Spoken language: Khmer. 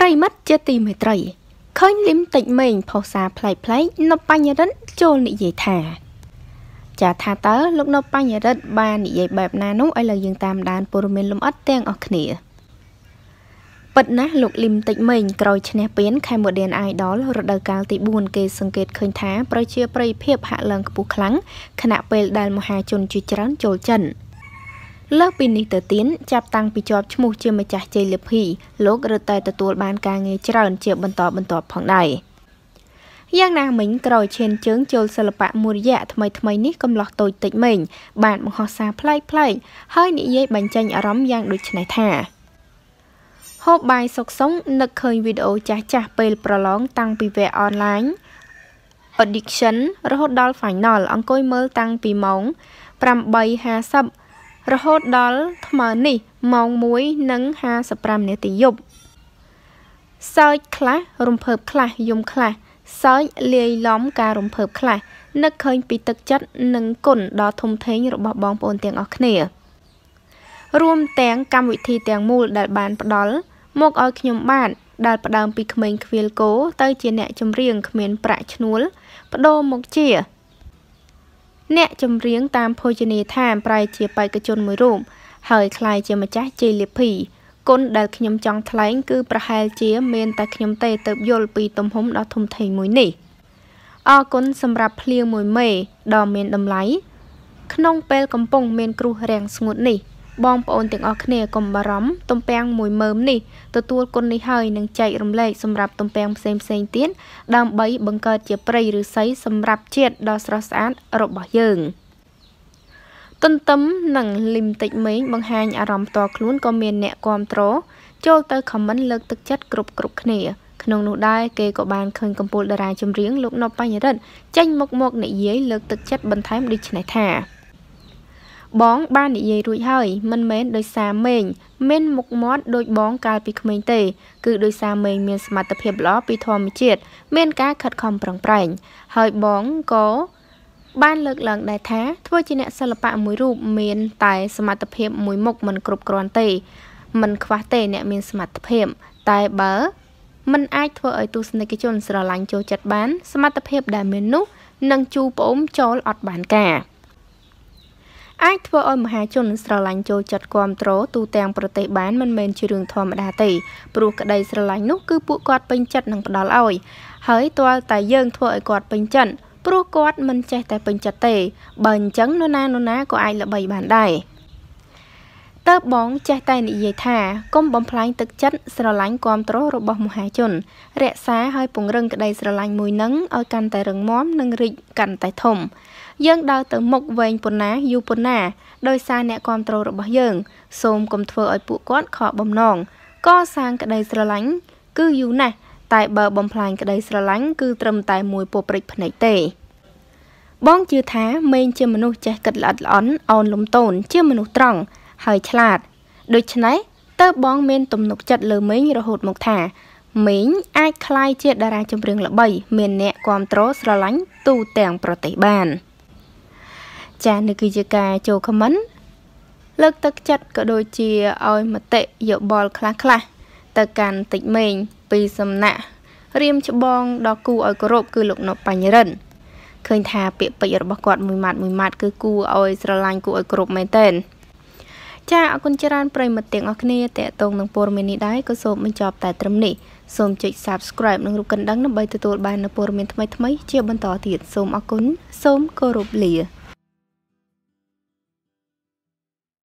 ប្រិមិត្តជាទីមេត្រីឃើញលឹមតិចមេងផុសសារផ្លែកផ្លែកនៅបញ្ញរិទ្ធចូលនិយាយថាចាថាតើលោកនៅបញ្ញរិទ្ធបាននិយាយបែបណានោះឥឡូវយើងតាមដានព័ត៌មានលម្អិតទាំងអស់គ្នាពិតណាស់លោកលឹមតិចមេងក្រោយឈ្នះពាន Cambodian Idol រដូវកាលទី4គេសង្កេតឃើញថា ប្រជាប្រិយភាពហាក់ឡើងខ្ពស់ខ្លាំងខណៈពេលដែលមហាជនជាច្រើនចូលចិន។លើសពីនេះទៅទៀតចាប់តាំងពីជាប់ឈ្មោះជាម្ចាស់ជ័យលាភីលោករត់តែទទួលបានការងារច្រើនជាបន្តបន្ទាប់ផងដែរយ៉ាងណាមិញក្រោយឈានជើងចូលសិល្បៈមួយរយៈថ្មីថ្មីនេះកំឡោះតូចតិចមេងបានបង្ហោះសារប្លែកប្លែកហើយនិយាយបញ្ចេញអារម្មណ៍យ៉ាងដូចនេះថាហូបបាយសុកសុងនឹកឃើញវីដេអូចាស់ចាស់ពេលប្រឡងតាំងពីវគ្គអនឡាញ audition រហូតដល់ final អង្គុយមើលតាំងពីម៉ោង8:50រហូតដល់ថ្មើរនេះម៉ោង1:55នាទីយប់សើចខ្លះរំភើបខ្លះយំខ្លះសើចលាយឡំការរំភើបខ្លះនឹកឃើញពីទឹកចិត្តនិងគុណដ៏ធំធេងរបស់បងប្អូនទាំងអស់គ្នា រួមទាំងកម្មវិធីទាំងមូលដែល បានផ្ដល់មកឲ្យខ្ញុំបាទដែលផ្ដើមពីក្មេងខ្វៀលគោទៅជាអ្នកចម្រៀងគ្មាន ប្រាក់ឈ្នួលបដូរមកជាអ្នកចម្រៀងតាមភោជនីយដ្ឋានប្រែជាបេក្ខជនមួយរូបហើយខ្លាយជាម្ចាស់ជ័យលាភីគុណដែលខ្ញុំចង់ថ្លែងគឺប្រហែលជាមានតែខ្ញុំទេទៅយល់ពីទំហំដ៏ធំធេងមួយនេះអរគុណសម្រាប់ភ្លៀងមួយមេដ៏មានតម្លៃក្នុងពេលកំពុង មាន គ្រោះរាំងស្ងួតនេះបងប្អូនទាំងអស់គ្នាកុំបារម្ភទំពាំងមួយមើមនេះទទួលគុណនេះហើយនឹងចែករំលែកសម្រាប់ទំពាំងផ្សេងផ្សេងទៀតដើម្បីបង្កើតជាប្រៃឬស័យសម្រាប់ជាតិដ៏ស្រស់ស្អាតរបស់យើងទន្ទឹមនឹងលឹមតិចមេងបង្ហាញអារម្មណ៍ផ្ទាល់ខ្លួនក៏មានអ្នកគ្រប់គ្រងចូលទៅខមមិនលើកទឹកចិត្តគ្រប់គ្រប់គ្នាក្នុងនោះដែរគេក៏បានឃើញកំពូលតារាចម្រៀងលោកនបបញ្ញរិទ្ធចេញមុខមកនិយាយលើកទឹកចិត្តបន្ថែមដូចនេះថាបងបាននិយាយរួចហើយមិនមែនដោយសារមេងមានមុខមាត់ដោយបងកាលពីក្មេងទេ គឺដោយសារមេងមាន សមត្ថភាពល្អពីធម្មជាតិមាន ការខិតខំប្រឹងប្រែងហើយបងក៏បានលើកឡើងដែរថាធ្វើជាអ្នកសិល្បៈមួយរូបមានតែសមត្ថភាពមួយមុខមិនគ្រប់គ្រាន់ទេមិនខ្វះទេអ្នក មានសមត្ថភាពតែបើมันអាចធ្វើឲ្យទស្សនិកជន ស្រឡាញ់ចូលចិត្តបានសមត្ថភាពដែលមាននោះនឹងជួប្អូនចូលអត់បានការអាចធ្វើឲ្យមហាជនស្រឡាញ់ចូលចិត្តគ្រប់គ្រងទូទាំងប្រទេសបានមិនមែនជារឿងធម្មតាទេព្រោះក្តីស្រឡាញ់នោះគឺពួកគាត់ពេញចិត្តនឹងផ្ដល់ឲ្យ ហើយទាល់តែយើងធ្វើឲ្យគាត់ពេញចិត្តព្រោះគាត់មិនចេះ តែពេញចិត្តទេបើអញ្ចឹងនរណានរណាក៏អាចល្បីបានដែរតើបងចេះតែនិយាយថាកុំបំផ្លាញទឹកចិត្តស្រឡាញ់គ្រប់គ្រងរបស់មហាជន រក្សាឲ្យពង្រឹងក្តីស្រឡាញ់មួយនឹងឲ្យកាន់តែរឹងមាំនិងរីកកាន់តែធំ យើងដើរទៅមុខវែងប៉ុណ្ណាយូរប៉ុណ្ណា ដោយសារអ្នកគ្រប់គ្រងរបស់យើងសូមកុំធ្វើឲ្យពួកគាត់ខកបំណង កសាងក្តីស្រឡាញ់គឺយូរណាស់តែបើបំផ្លាញក្តីស្រឡាញ់គឺត្រឹមតែមួយពុព្រិចភ្នែកទេបងជឿថាមេងជាមនុស្សចេះគិតល្អិតល្អន់អូនលំតូនជាមនុស្សត្រង់ហើយឆ្លាតដូច្នេះតើបងមានទំនុកចិត្តលើមីងរហូតមកថាមីងអាចក្លាយជាតារាចម្រៀងល្បីមានអ្នកគ្រប់គ្រងស្រឡាញ់ទូទាំងប្រទេសបានចានេះគឺជាការចូលខមមិនលើកទឹកចិត្តក៏ដូចជាឲ្យមតិយោបល់ខ្លះខ្លះទៅកាន់តិចមេងពីសំណាក់រៀមច្បងដល់គូឲ្យគោរពគឺលោកណប់បញ្ញរិនឃើញថាពាក្យពេចន៍របស់គាត់មួយម៉ាត់មួយម៉ាត់គឺគូឲ្យស្រឡាញ់គូឲ្យគោរពមែនតើចាអរគុណច្រើនប្រិមត្តទាំងអស់គ្នាតេតងនឹងព័ត៌មាននេះដែរក៏សូមបញ្ចប់តែត្រឹមនេះសូមចុច Subscribe និងរូបកណ្ដឹងដើម្បីទទួលបាននូវព័ត៌មានថ្មីៗជាបន្តទៀតសូមអរគុណសូមគោរពលា